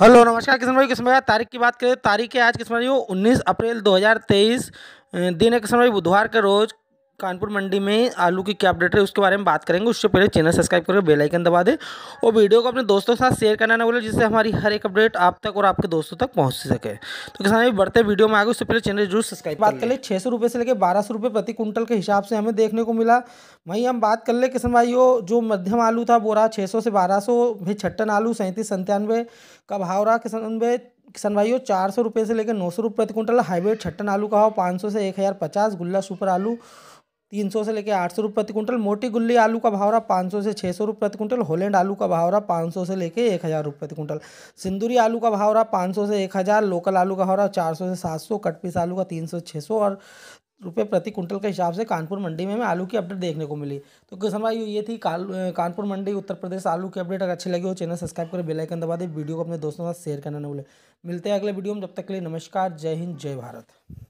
hello नमस्कार किशन भाई किशन भाई तारीख की बात करें तो तारीख है आज किसान भाई उन्नीस अप्रैल 2023 दिन है किसान भाई बुधवार के रोज़ कानपुर मंडी में आलू की क्या अपडेट है उसके बारे में बात करेंगे उससे पहले चैनल सब्सक्राइब करके बेल आइकन दबा दें और वीडियो को अपने दोस्तों के साथ शेयर करना ना बोले जिससे हमारी हर एक अपडेट आप तक और आपके दोस्तों तक पहुंच सके तो किसान भी बढ़ते वीडियो में आगे उससे पहले चैनल जरूर सब्सक्राइब बात कर ले छः सौ से लेकर बारह सौ प्रति कुंटल के हिसाब से हमें देखने को मिला वहीं हम बात कर ले किसान भाइयों जो मध्यम आलू था बोरा छः सौ से बारह सौ छट्टन आलू सैंतीस संतानवे का भाव रहा किसान भाई किसान भाइयों चार सौ रुपये से लेकर नौ सौ रुपये प्रति कुंटल हाईब्रिड छट्टन आलू का भाव पाँच सौ से एक हज़ार पचास गुल्ला सुपर आलू तीन सौ से लेकर आठ सौ रुपये प्रति क्विंटल मोटी गुल्ली आलू का भाव रहा पाँच सौ से छः सौ रुपये प्रति क्विंटल होलैंड आलू का भाव रहा पाँच सौ से लेकर एक हज़ार रुपये प्रति क्विंटल सिंदूरी आलू का भाव रहा पाँच सौ से एक हज़ार लोकल आलू का भाव रहा चार सौ से सात सौ कटपीस आलू का तीन सौ छः सौ और रुपये प्रति क्विंटल के हिसाब से कानपुर मंडी में हमें आलू की अपडेट देखने को मिली तो किसान भाई ये थी कानपुर मंडी उत्तर प्रदेश आलू की अपडेट अगर अच्छी लगी हो चैनल सब्सक्राइब करें बेलाइकन दबा दें वीडियो को अपने दोस्तों के साथ शेयर करना न भूलें मिलते हैं अगले वीडियो में जब तक के लिए नमस्कार जय हिंद जय भारत